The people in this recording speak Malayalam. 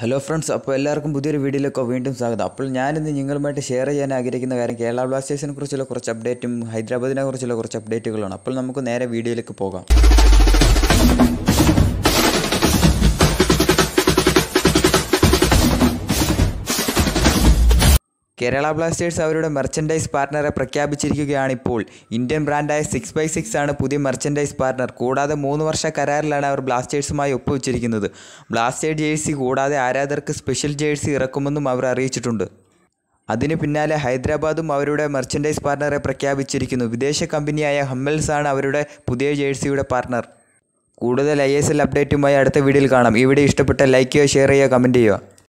ഹലോ ഫ്രണ്ട്സ് അപ്പോൾ എല്ലാവർക്കും പുതിയൊരു വീഡിയോയിലേക്ക് വീണ്ടും സ്വാഗതം അപ്പോൾ ഞാനിന്ന് നിങ്ങളുമായിട്ട് ഷെയർ ചെയ്യാൻ ആഗ്രഹിക്കുന്ന കാര്യം കേരള ബ്ലാസ്റ്റേഴ്സിനെ കുറിച്ചുള്ള കുറച്ച് അപ്ഡേറ്റും ഹൈദരാബാദിനെ കുറിച്ചുള്ള കുറച്ച് അപ്ഡേറ്റുകളാണ് അപ്പോൾ നമുക്ക് നേരെ വീഡിയോയിലേക്ക് പോകാം കേരള ബ്ലാസ്റ്റേഴ്സ് അവരുടെ മെർച്ചൻഡൈസ് പാർട്ണറെ പ്രഖ്യാപിച്ചിരിക്കുകയാണിപ്പോൾ ഇന്ത്യൻ ബ്രാൻഡായ സിക്സ് ബൈ സിക്സ് ആണ് പുതിയ മെർച്ചൻഡൈസ് പാർട്ണർ കൂടാതെ മൂന്ന് വർഷ കരാറിലാണ് അവർ ബ്ലാസ്റ്റേഴ്സുമായി ഒപ്പുവെച്ചിരിക്കുന്നത് ബ്ലാസ്റ്റേഴ്സ് ജേഴ്സി കൂടാതെ ആരാധകർക്ക് സ്പെഷ്യൽ ജേഴ്സി ഇറക്കുമെന്നും അവർ അറിയിച്ചിട്ടുണ്ട് അതിനു പിന്നാലെ ഹൈദരാബാദും അവരുടെ മെർച്ചൻഡൈസ് പാർട്ണറെ പ്രഖ്യാപിച്ചിരിക്കുന്നു വിദേശ കമ്പനിയായ ഹമ്മൽസ് ആണ് അവരുടെ പുതിയ ജേഴ്സിയുടെ പാർട്ണർ കൂടുതൽ ഐ എസ് എൽ അപ്ഡേറ്റുമായി അടുത്ത വീഡിയോയിൽ കാണാം ഇവിടെ ഇഷ്ടപ്പെട്ട ലൈക്ക് ചെയ്യുക ഷെയർ ചെയ്യുക കമൻറ്റ് ചെയ്യുക